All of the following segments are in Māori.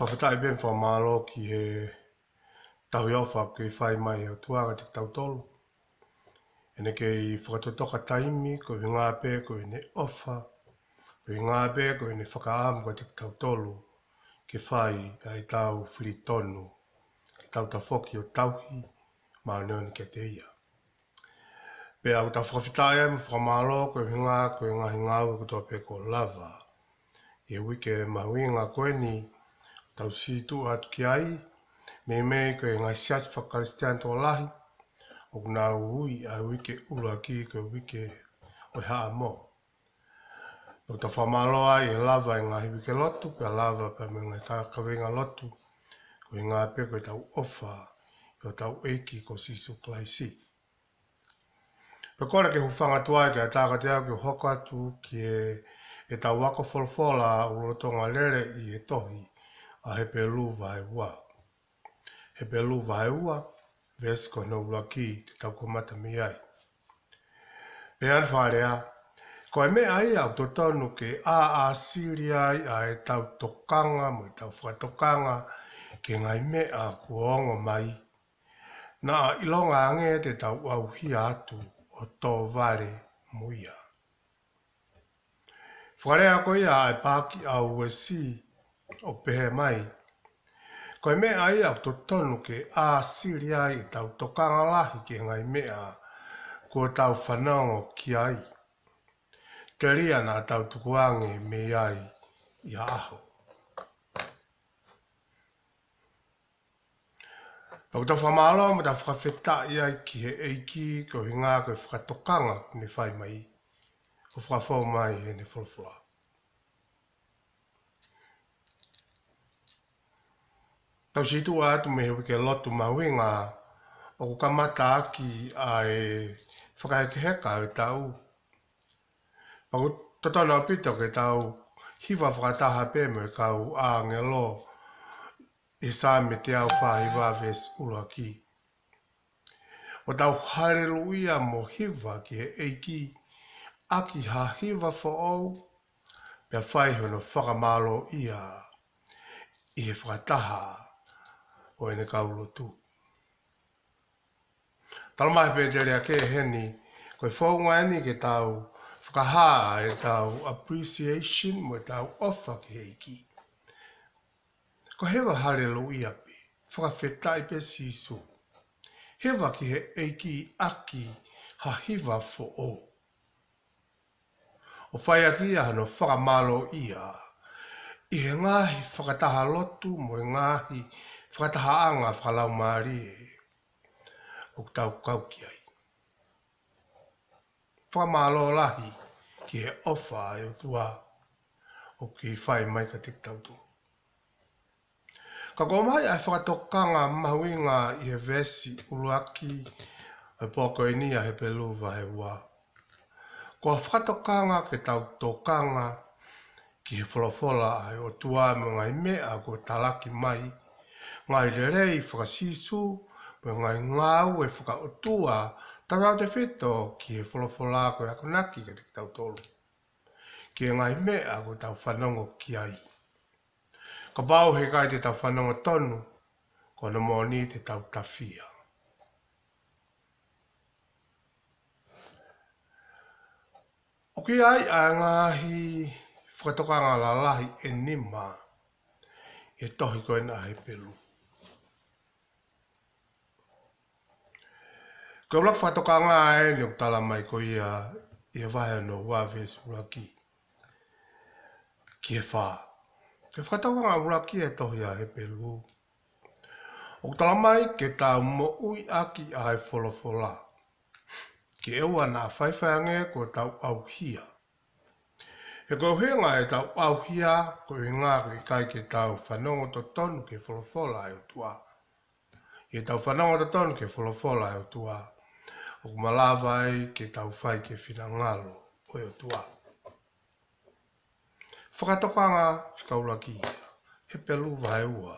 whawhitai bēn wha mālo ki he tau i awha kui whai mai au tuaga te tau tolo. E neke i toka taimi, ko i ngā pē, ko i ne ofa, ko i ngā pē, ko i ne whakaam kua te tau tolo. ke whai a i tau whiri tonu, ke tau ta whoki o tauhi, mā neon ke te ia. Pē au ta whakawhitai am, whakamalo, ko i ngā, ko i ngā hingau, ko tō pē ko lava. e wike mahu i ngā koeni, ko i ngā koeni, tau si tu atu ki ai, me me ko e ngai siasi whakaristian tō lahi, o ngā ui a wike ura ki ko wike oi haa mō. Nō ta whamaloa i e lava i ngai wike lotu, pe lava pe me ngai kakawenga lotu, ko i ngai pe tau ofa, ko tau eki ko sisu klaisi. Pe kona ke hufanga tuai ke ataka te au ke hoko atu ki e, e tau wako folfola uro tonga lere i e tohi a he pelu vai ua. He pelu vai ua, vesi ko no ula ki te tau ko mi ai. Pean whare a, ko e mea ai au to tonu ke a a siri ai a e tau tokanga, mo i tau whatokanga, ke ngai mea kuongo mai. Na a ilonga ange te tau au hi atu o tō vare muia. Whare a koi a e pāki au wesi, si, o pehe mai. Koe e mea ia o to tonu ke a siri ai i tau tokanga lahi ke ngai mea ko tau whanango ki ai. Te ria nā tau tukuangi me ai i aho. Pau tau whamalo ma tau whakawheta i ai ki he eiki ko hinga ko whakatokanga ne whai mai. Ko whakafo mai he ne wholwhoa. Tau si tu atu me hewi ke lotu maui ngā o ku kamata aki a e whakai ke heka e tau. Paku totona pito ke tau hiwa whakataha pē me kau a nge lo e sā me te au whahi ves ula ki. O tau hareluia mo hiwa ki e eiki aki ha hiwa fo au pia whaihono whakamalo ia i e whakataha. Whakataha o ene kaulo tu. Tala mahi pe jere ake e heni, koe whaunga ani ke tau whakaha e tau appreciation mo e tau offer ki heiki. Ko hewa hale lo i api, whakawhetai pe sisu. Hewa ki he eiki aki ha hiva fo o. O whai ahano Whakamalo i a i he ngāhi whakataha lotu mo i ngāhi whakataha anga whalau Māori e o tau kauki ai. Whamalo lahi ki he ofa e o tua o ki whai mai ka te tau tu. Ka kō mai ai whakatokanga mahuinga i he vesi uruaki o pōko e ni a he pelu vahe wā. Ko a whakatokanga ke tau tokanga ki ki he wholawhola ai o tua me ngai mea ko talaki mai. Ngai lerei whakasisu, me ngai ngāu e whaka o tua, tarau te whito ki he wholawhola ko e ako ka te tau tolu. Ki he ngai mea ko tau whanongo ki ai. Ka bau he kai te tau whanongo tonu, ko na mōni te tau tawhia. O ki ai a whakatoka ngā lalahi e ni mā e tohi koe nā he pelu. Koe mlaku whakatoka ngā e ni ok tala mai koe ia ia vahe no wāwes uraki ki e whā. Koe whakatoka ngā uraki e tohi a he pelu. Ok tala mai ke tā mo ui aki a he wholofola. Ki e ua nā whaiwhaiange koe tau au hia. He ko henga e tau au hia, ko he ngā ki kai ke tau whanongo to tonu ke wholofola e utua. I e tau whanongo to tonu ke wholofola e utua. O kumalawai ke tau whai ke whina ngalo o e utua. Whakatokanga whikaula ki ia, he pelu vai ua,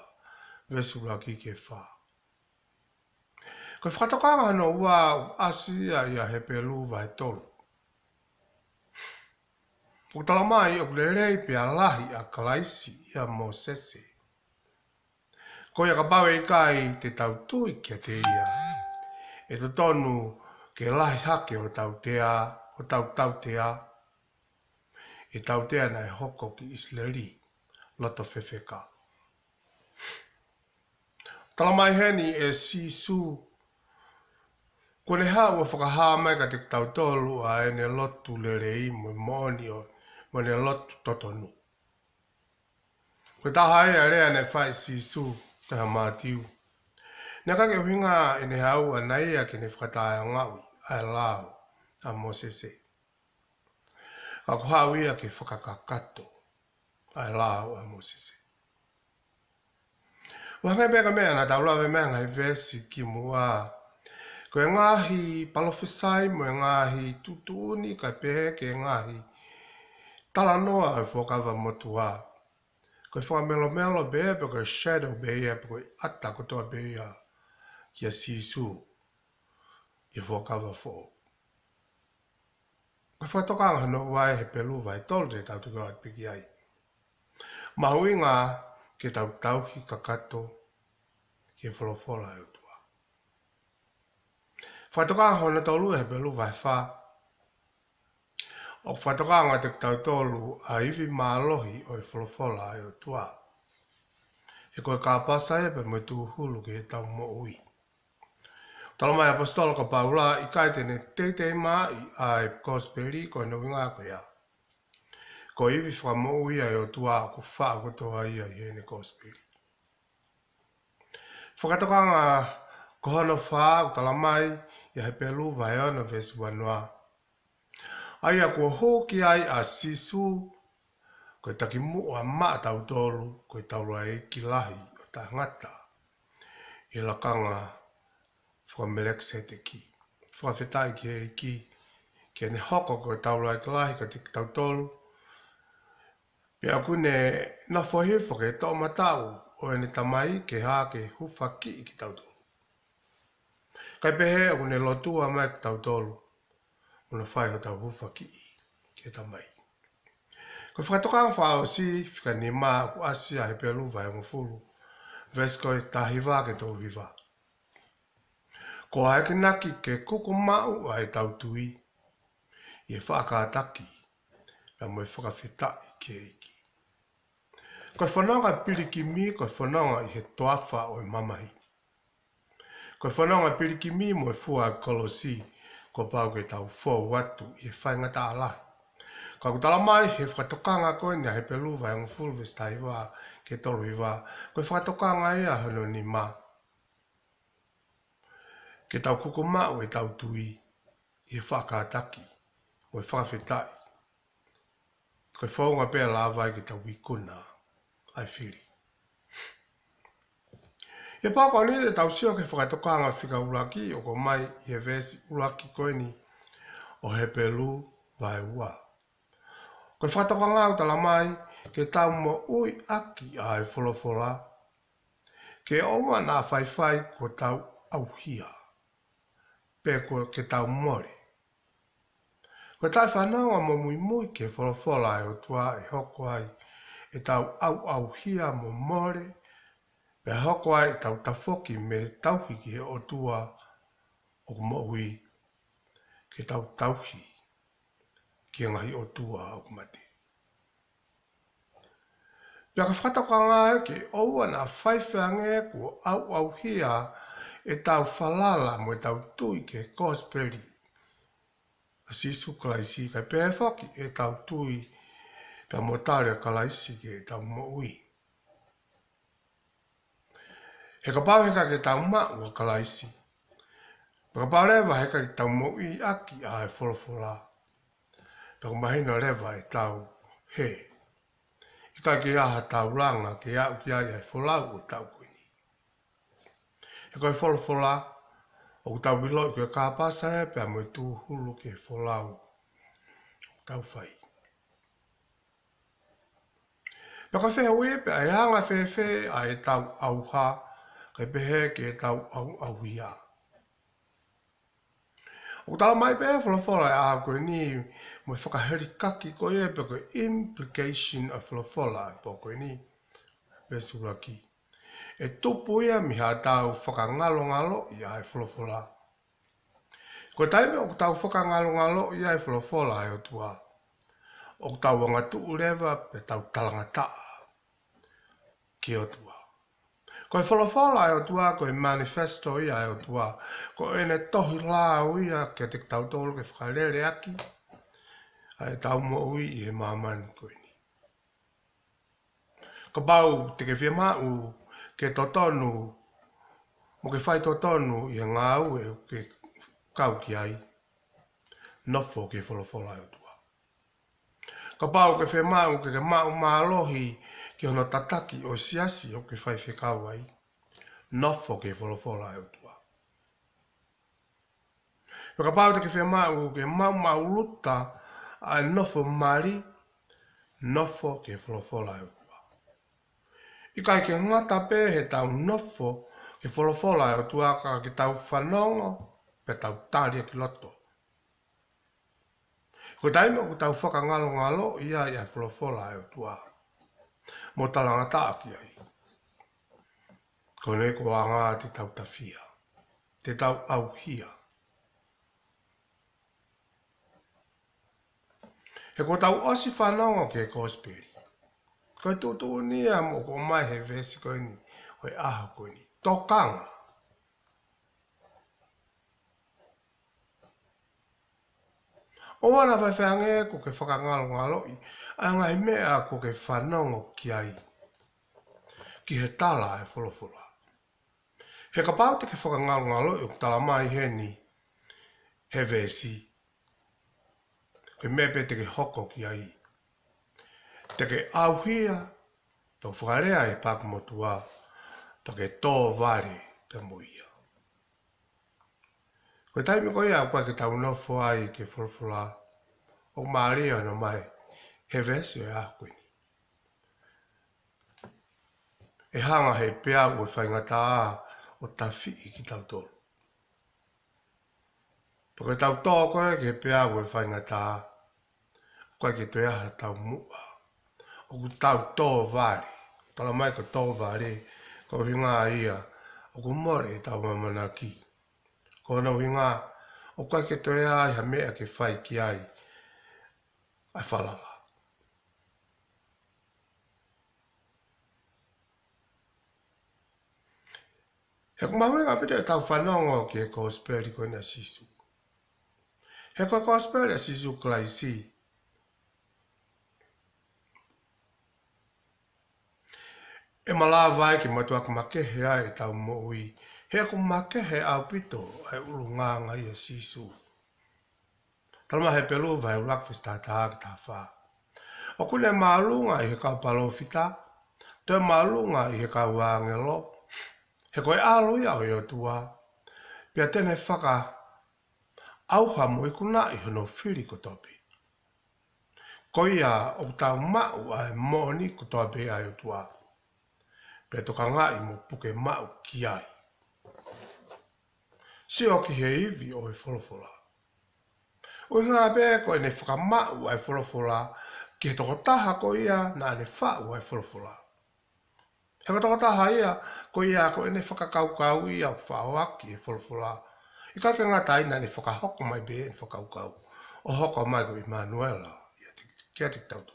vesula ki ke whā. Ko whakatokanga no ua asia ia he pelu vai tolu. Pukutala mai o kulelei pe alahi a kalaisi ia mosese. Ko ia kapawe i kai te tautu i kia te ia. E to tonu ke lahi hake o tau tea, o tau tau tea. E tau tea nai hoko ki isleri, loto fefeka. Tala mai heni e si su. Kone hau a whakaha mai ka te tau tolu a ene lotu lerei mo moni oi mo le lot totonu. Ko taha e a rea ne fai si su te ha mātiu. Nea kake huinga e ne hau a nai a ke ne whakataa a lao a mosese. A ko hawi a ke whakakakato a lao a mosese. Wahangai pēka mea na tāwla we mea ngai vēsi ki mua. Ko e ngāhi palofisai mo e ngāhi tutuni ka pēke e ngāhi ngāhi tala noa e whakawa motua. Ko i whakamelo melo bea pe koe shadow bea pe koe ata kotoa bea kia sisu i whakawa fo. Ko i whakatoka anga no wae he pelu vai tolu te tau tukau at piki ai. Mahui ngā ke tau tau ki kakato ke wholofola e utua. Whakatoka anga hona tolu he pelu vai whakawa o ka whatakaanga te kutau tolu a iwi maalohi o i wholofola ai o tua. E koe ka pasa e pe mui tūhulu ki he tau mo ui. Talamai apostola ka paula i kaitene teitei mai a e kosperi koe nui ngā koe a. Ko iwi whaka mo ui ai o tua ku wha kutoa ia i hene kosperi. Whakatakaanga kohono wha o talamai i he pelu vai ono vesi wanoa ai a kua hoki ai a sisu, koe taki mua maa tau tolu, koe taura e ki lahi o ta ngata, i e lakanga whua melekse te ki. Whua whetai ki e ki, ki ne hoko koe taura e ki lahi, koe taki tau tolu, Pia kune na fohifo ke tō matau o ene tamai ke hā ke hufa ki i ki tau tōlu. Kai pehe o kune lotua mai ki tau tōlu o na whae ho tau hufa ki i, ki e mai. Ko i whakatoka ang wha o si, whika ni ma ku asi a he pelu vai o e mwhulu, i tahi hiwa ke tau hiwa. Ko hae ke naki ke kuku mau a he tau tui, i e ataki, na mo i whakawhita i ke iki. Ko i whanonga pili ki mi, ko i whanonga i he toafa o i e mamahi. Ko i whanonga pili ki mi mo i fua a kolosi, ko pau ke tau fō watu e whai ngata alahi. Ko aku tala mai, he whakatokanga koe ni he pelu vai ang full vista i wā ke tolu i wā. Ko i e whakatokanga e a hono ni mā. Ke tau kuku mā ue tau tui i e whakataki, o i e whakawhetai. Ko i whaunga pēr lāvai ke tau i ai whiri e pāko ni te tau ke whakaitoka anga whika uraki o ko mai i he vesi uraki koini o he pelu vai ua. Ko whakaitoka ngā utala mai ke tau mo ui aki a he wholofora ke oma nā whaiwhai ko tau auhia pe ko ke tau mori. Ko tau whanau a mo mui mui ke wholofora e o tua e hoko ai e tau au auhia mo mori pe hoko ai tau tafoki me tauhi ki he o tua o kumohui ke tau tauhi ki ngahi o tua o kumate. Pia ka whakatoka ngā ke oua na whaifeange ku au au hia e tau whalala mo e tau tui ke kosperi. A si sukalaisi kai pēwhaki e tau tui pia motare kalaisi ke e tau mo He ka pāu heka ke tāu mā ua kalaisi. Paka pāu rewa heka ke tāu mō i aki a e wholawhola. Paka mahina rewa e tāu he. I ka ke aha tāu langa ke au ki ai e wholau o tāu kuini. He ka e wholawhola o ku tāu wilo i kua kā pāsa e pia mo i tū hulu ke wholau o tāu whai. Paka whea ue pia e hanga whewhe a e tāu auhaa kai pehe ke tau au au ia. O tau mai pehe whala whala e ahako e, e, e ni, mo i whakahiri kaki ko e pe ko implication of whala whala e po ko e ni, pesura ki. E tupu ia mi ha tau whakangalo ngalo i ai e whala whala. Ko taime o tau whakangalo ngalo i ai whala whala e o tua. O tau wangatu ureva pe tau talangataa ki o tua. Ko e wholawhala e o tua, ko e manifesto ia e o tua, ko e ne tohi la ia, kia te tau tolu ke whakalele aki, a e tau mo ui i he mamani koe ni. Ko bau te ke whiama u, ke totonu, mo ke whai totonu i he ngā u e ke kau ki ai, nofo ke wholawhala e o tua. Ka pāu ke whemāu ke ke māu mālohi ke ono tataki o siasi o ke whai whekawai. Nofo ke wholofola e utua. Ka pāu te ke whemāu ke māu māu luta a nofo māri, nofo ke wholofola e utua. I kai ke ngata pē he tau nofo ke wholofola e utua ka ke tau whanongo pe tau tāria ki loto. Ko tai mo ko tau whaka ngalo ngalo ia ia wholofola e o tua. Mo tala taa ki ai. Ko ne ko anga te tau tawhia. Te tau au hia. He ko tau osi whanonga ke Cosperi. Ko e tūtū ni a mo ko mai he vesi koe ni. Koe aha koe ni. Tokanga. Tokanga. O wana fai whaange e ko ke whakangalo ngalo i, a ngai mea ko ke whanongo ki ai. Ki he tala e wholofola. He ka pāo te ke whakangalo ngalo i o tala mai he ni, he vesi. Ke mea te ke hoko ki ai. Te ke auhia, tau whakarea e pāku motua, pake tō vare te muia. Ko tai me ko ia kwa ke tau no foa i ke folfola o maari o no mai e vesi o ako ni. E hanga he pia kwa whaingata a o tafi i ki tau tolu. Po ke tau toa kwa ke pea kwa whaingata a kwa ke toi aha tau mua o ku tau toa vari. Tala mai ko toa vari ko hinga ia o ku mori tau mamana kii o na uhinga o kwa ke toe ai ha mea ke whai ki ai ai whalala. He kuma hui ngā pita e tau whanonga o ki e kōspēri koe na sisu. He kua kōspēri a sisu klai si. E malā vai ki matua kuma ke hea e tau mo ui he ako make he au pito ai uru ngā ngā ia sisu. Talma he pelu vai ulak fista taha ki tawha. O kune maalunga i he kau palofita, fita, toi maalunga i he kau wāngelo, he koe alo ia o iotua, pia tene whaka auha mo i kuna i hono whiri kotopi. Koia o tau mau ai mōni kotoa bea iotua, pia toka ngā i mo puke mau ki ai si oki hei vi oi wholofola. O ngā pē ko e ne whakamau ai wholofola, ki he toko taha ko ia na e ne whau ai wholofola. He ka toko taha ia ko ia ko e ne whakakaukau ia o whaoaki e wholofola. I ka ke ngā tai na e ne whakahoko mai bē e whakaukau o hoko mai ko Emanuela. Kia tiktau tō.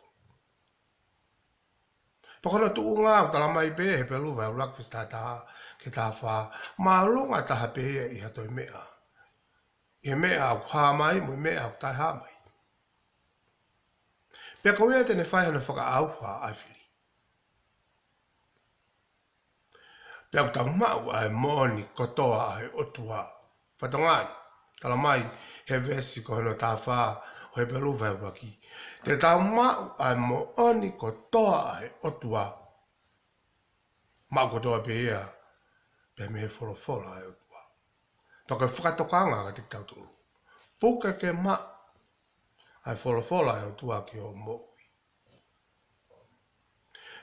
Pokona tu unga au tala mai pe he pelu vai rak pe ta ke ta fa ma lu ta hape ye i ha toi mea. Ye mea au ha mai mu mea au tai ha mai. Pe ko ye te ne fai hana faka au ha ai fili. Pe au tau mau ai moni kotoa ai otua. Patangai, tala mai he vesi ko hana ta fa o he pelu vai rakii. Te tau mau ai mo oni ko toa ai o tua. Mau ko toa pe ea, pe me he folo folo ai o tua. Toka whakatokanga ka tiktau tūru. Puka ke ma ai folo folo ai o tua ki o mo.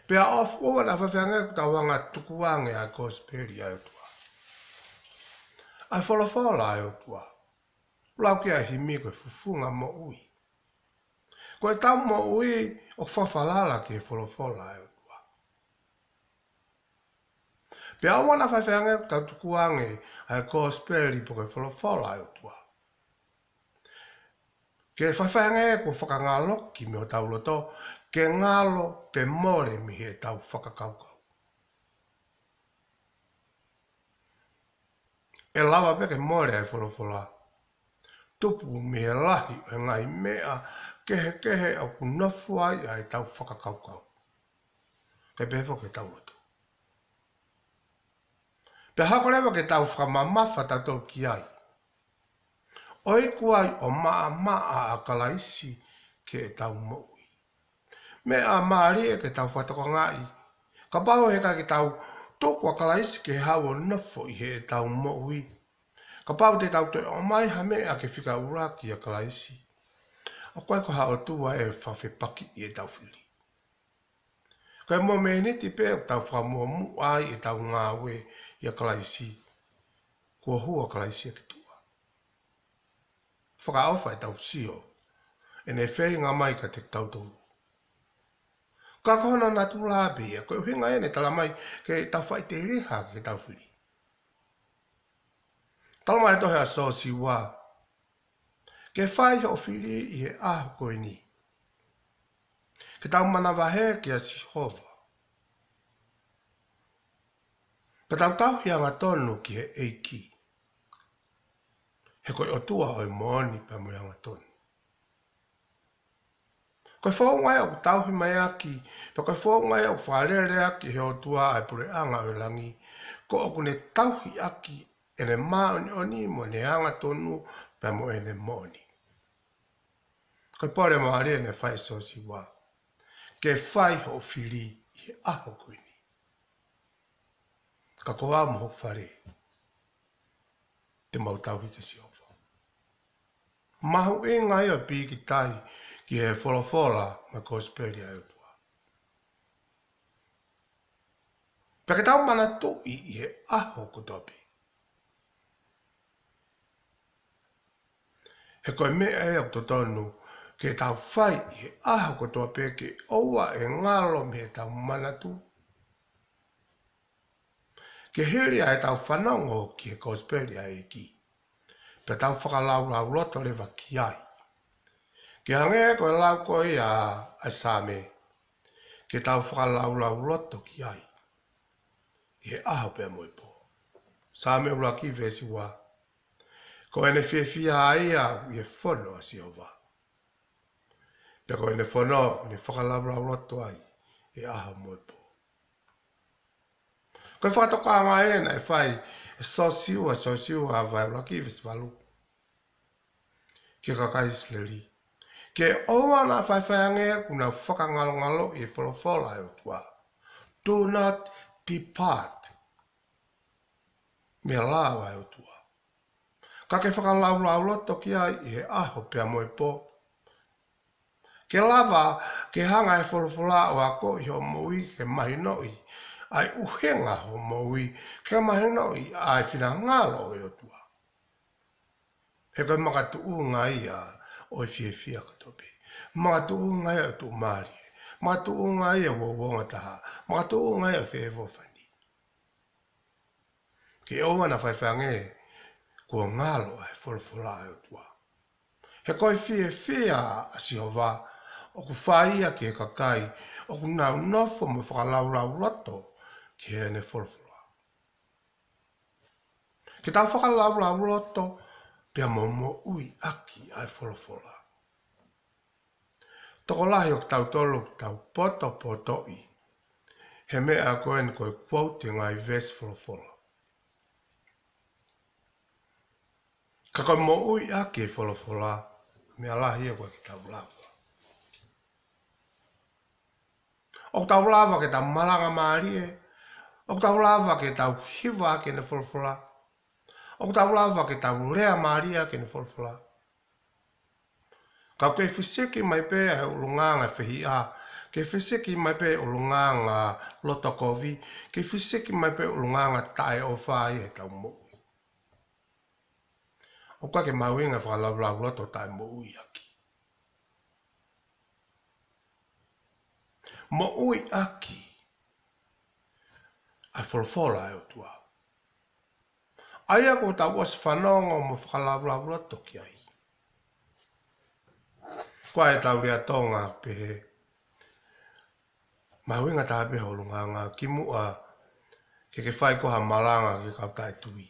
Pe a ofu o wana whawhianga ku tawanga tukuange ai ko speri ai o tua. Ai folo folo ai o tua. Lau ki a himi ko e fufunga mo Mo ui. Ko e tau mo ui o whawhalala ke folofola e kua. Pe au wana whaifeange ka tuku ange a e ko speri po ke wholofola e kua. Ke whaifeange e ko whakangalo ki me o tau loto, ke ngalo pe more mi he tau whakakaukau. e lava pe ke more e folofola. Tupu me lahi o ngai mea kehe kehe au ku nofu ai ai tau whakakaukau. Kei pehe po ke tau atu. Pe hako lewa ke tau whakamamafa tatou ki ai. Oi kuai o maa maa a kalaisi ke e tau maui. Me a maari e ke tau whatako ngai. Ka paho he ka ke tau tōkua kalaisi ke hawa nofo i he e tau maui. Ka pāwate tau te o mai hame a ke whika uraki a kalaisi o koe ko hao tua e whawhi paki i e tau whiri. Koe mō me ne te pē o tau wha mua mu ai e tau ngā we i a kalaisi, kua hua kalaisi a ki tua. Whaka awha e tau sio, e ne whei ngā mai ka te tau tōru. Ka kohona nā tū lābe ia, koe uhinga e ne tala mai ke tau whai te reha ke tau whiri. Tala mai e tohe a sōsi wā, ke whai he ofiri i he aho koe ni. Ke tau mana wahe ke a si hova. Pa tau tau hi anga tonu ki he eiki. He koe otua oi moni pa mui anga tonu. Koe fōu ngai au tau hi mai aki, pa koe fōu ngai au whārere aki he otua ai pure anga o langi, ko o kune tau hi aki ele maoni oni oni mo ne anga tonu pa mo ele moni. Koe pare maha rea ne whai so si wā. Ke whai ho whiri i he aho kui ni. Ka ko amu ho whare. Te mautau i te si opo. Mahu e ngai o pi ki tai ki he whola ma ko speri a upua. E Pe ke tau mana tō i i he aho kutopi. He koe me e ak to tau ke tau whai i aha kotoa peke owa e ngalo me he tau manatu. Ke heri a e tau o ki he kospelia e ki. Pe tau whakalau lau loto lewa ki ai. Ke hange e koe lau koe a a same. Ke tau whakalau lau loto ki ai. I aha pe moe po. Same ula ki vesi wa. Ko ene fefia aia i he whono a siowaa. Pe koe ne whanau, ne whakalabra ura ai, e aha moe po. Koe whakatoko a mai ena e whai, e so siua, so siua, vai ura ki vis valu. Ke kakai sleri. Ke oa na whai whai ange, kuna whakangalongalo e wholofola e utua. Do not depart. Me la vai e utua. Ka ke whakalabra ura to ki ai, e aho pe a moe po. Ka ke whakalabra ura ura ki ai, e aho pe a moe po. Ke lava, ke hanga e wholofola o a ko i ho mui ke mahi noi. Ai uhenga ho mui ke mahi noi ai whina ngalo o e o tua. He koe maka tu u ngā ia o i e fie fia katope. Maka tu u ngā ia o tu maari. Maka tu u ngā ia o wonga taha. Maka tu u ngā ia o fie fani. Ke owa na whaifange kua ngalo ai e wholofola o tua. He koe fie fia a si ho vaa o ku whai a ke kakai, o ku ngau nofo me whakalau rau rato ke ne wholwhloa. Ke tau whakalau rau rato, pia momo ui aki ai wholwhloa. Toko lahi o tau tolu tau poto poto i, he mea koe ni koe quote ngai vers wholwhloa. Ka mo ui ake wholwhloa, mea lahi o koe ki tau o ta ulava ke ta malanga mari e eh. o ta ulava ke ta hiva ke ne folfola o ta ulava ke ta ulea mari e ke ne folfola ka ke fiseki mai pe e ulunganga fehi a ke fiseki mai pe ulunganga lotokovi ke fiseki mai pe ulunganga tai o fai e ta umo o ka ke mawinga fa la bla bla to tai mo uyaki ma oi aki Ai wholawhola e o tua. Aia ko ta was whanonga o ma whakalawrawra toki ai. Kwa e tau rea tō ngā pehe. Ma hui ngā tāpe holo ngā ki mua ke ke whai koha maranga ke kau tui.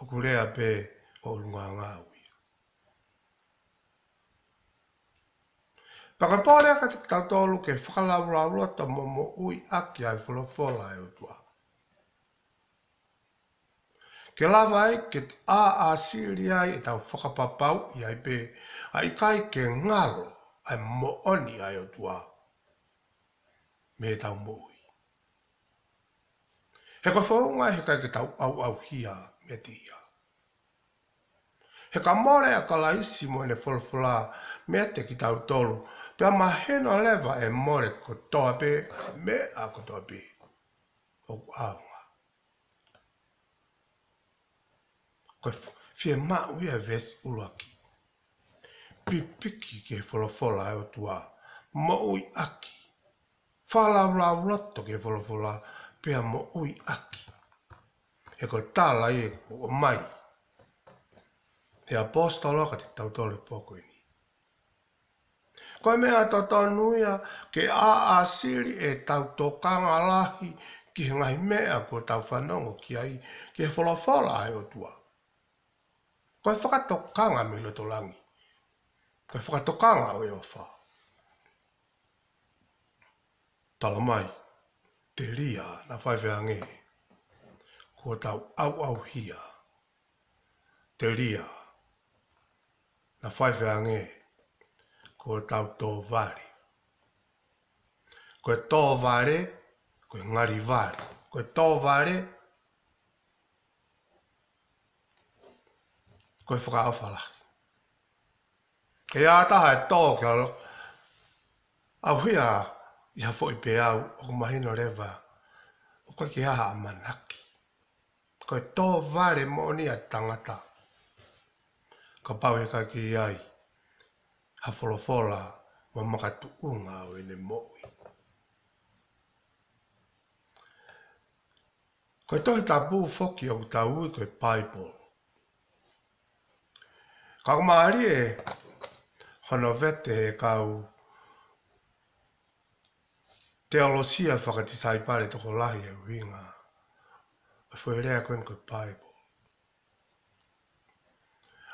Oku rea pe holo ngā Pakapole ka te tatolo ke whakalawrawa ta momo ui aki ai wholofola e utua. Ke lava ai ke te a a siri ai e tau whakapapau i ai pe ai kai ke ngalo ai mooni ai utua. Me tau mo ui. He kwa whaunga he kai ke tau au au hia me te ia. He ka mōre a ka laisi mo ne wholwhula me te ki tau tolu. Pea ma heno lewa e mōre ko toa pe a me a ko toa pe. O ku aunga. Ko e fie ma ui a ves ulua ki. Pi piki ke wholwhula e o tua. Mo ui aki. Whala ula uloto ke wholwhula pea mo ui aki. He ko tala e ko mai. He ko tala e ko mai e apostolo ka te tautole pōko ini. Koe mea to tonuia ke a asiri siri e tau lahi ki ngai mea ko tau whanongo ki ai ke wholawhala ai o tua. Koe whakatokanga me loto langi. Koe whakatokanga o e o wha. Tala mai, te ria na whaiwhiangehe. Ko tau au au hia. Te ria. Te ria na whaife ange ko tau tō vāri. Ko e tō vāre, ko e ngari vāre. Ko e tō vāre, ko e whakaawhala. E ātaha e tō ki alo, a huia i hafo i pe au o kumahino rewa o koe ki haha a manaki. Ko e tō vāre mo ni a tangata. Ko ka pau e kake ai. Ha wha wa maka tuunga o ene moi. Koe tohe tā pū whoki o tā ui koe Bible. Ka kama ari e hono vete he kau teolosia whakati saipare toko lahi e wi nga whuerea koe ni ko Bible.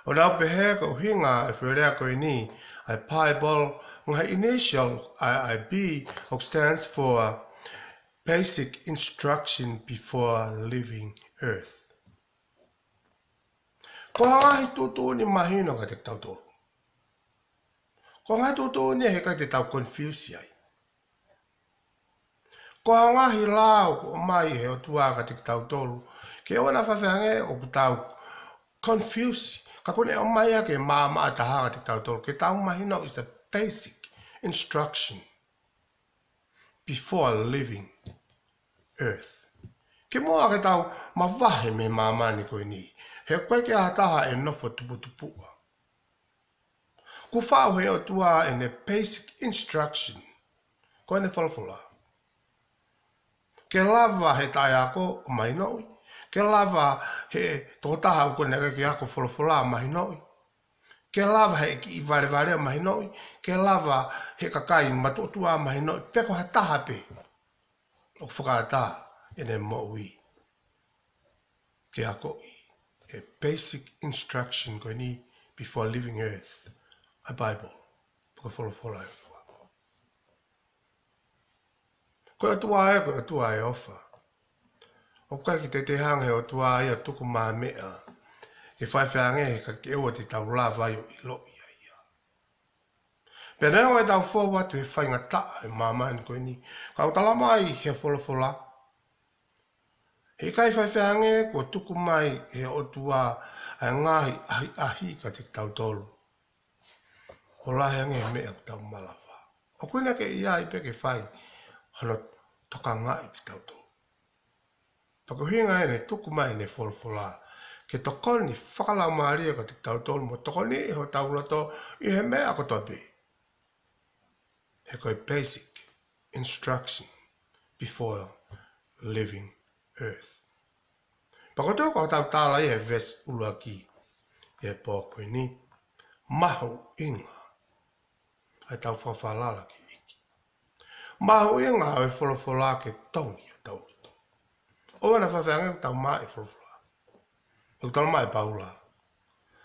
O nā pehe ka uhinga e whirea koe ni, ai pai bol, ngai initial IIB, ok stands for Basic Instruction Before Living Earth. Ko hanga hi tūtū ni mahino ka tek tau tōru. Ko hanga tūtū ni he ka te tau confuse ai. Ko hanga hi lau ko mai he o tuā ka tek tau tōru. Ke ona whawhiange o ku tau confuse Ka kone o mai ake mā mā ta hanga te tau tolu. Ke tau mahi nau is a basic instruction before living earth. Ke mō ake tau ma vahe me mā mā ni koe ni. He koe ke ataha e nofo tupu tupua. Ku whāu he o tua e ne basic instruction. Koe ne wholawhola. Ke lava he tai ako o mai nau Ke lava he tō taha uko nega ako wholofola a mahi noi. Ke lava he ki i vare vare a mahi noi. Ke lava he kakai matotu a mahi noi. Peko ha taha pe. O whakata e ne mo ui. Te ako i. He basic instruction ko ni before living earth. A Bible. Puka wholofola e. Koe atua e, koe atua e Koe atua e ofa. O kua ki te te hanga he o tua ia tuku maa mea. Ke whai whaange he ka ke ewa te tau la vai o ilo ia ia. Pea nea oe tau fua watu he whai ngata e mama en koe ni. Ka o tala mai he whola whola. He kai whai whaange kua tuku mai he o tua a ngahi ahi ahi ka te tau tolu. O lahe ange he mea ku tau malawa. O kuina ia i peke whai hono toka ngai ki tau tolu. Pakuhinga ene tuku mai ne folfola. Ke tokol ni whakala maari ako e te tau tolu mo tokol ni iho e tauloto i he mea ako tobi. He koi basic instruction before living earth. Pakoto ko tau tala i he ves ulua ki e i he ni mahu inga ai tau whawhalala ki iki. Mahu inga e folofola ke tau ni tau Ora fa fa ngai tau ma e fofola o tau ma e paula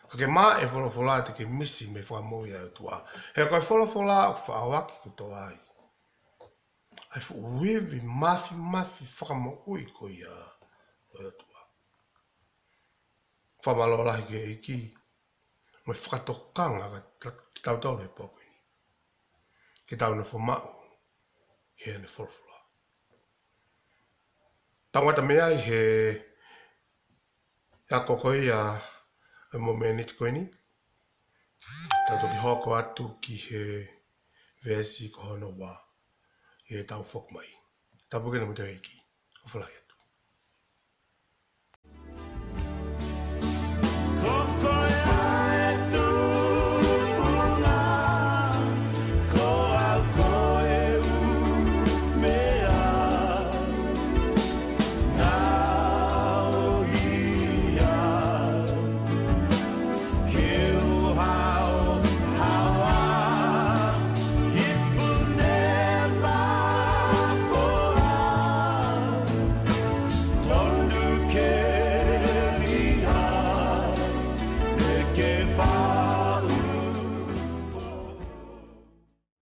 ko ke ma e fofola te ke misi me fa mo ya tu a he ko fofola e o fa wa ki to ai ai fu wevi mafi mafi fa mo o i ko ia o ia tu a fa malo la ke e ki mo fa e to kanga ka tau tau le poko ke tau na fo ma he ne fofola tangata mea i he a kokoi a a mō mea niti koe ni. Tato ki hoko atu ki he vesi ko hono wā. He tau fok mai. Tapu kena mutu eiki. Ofalaia.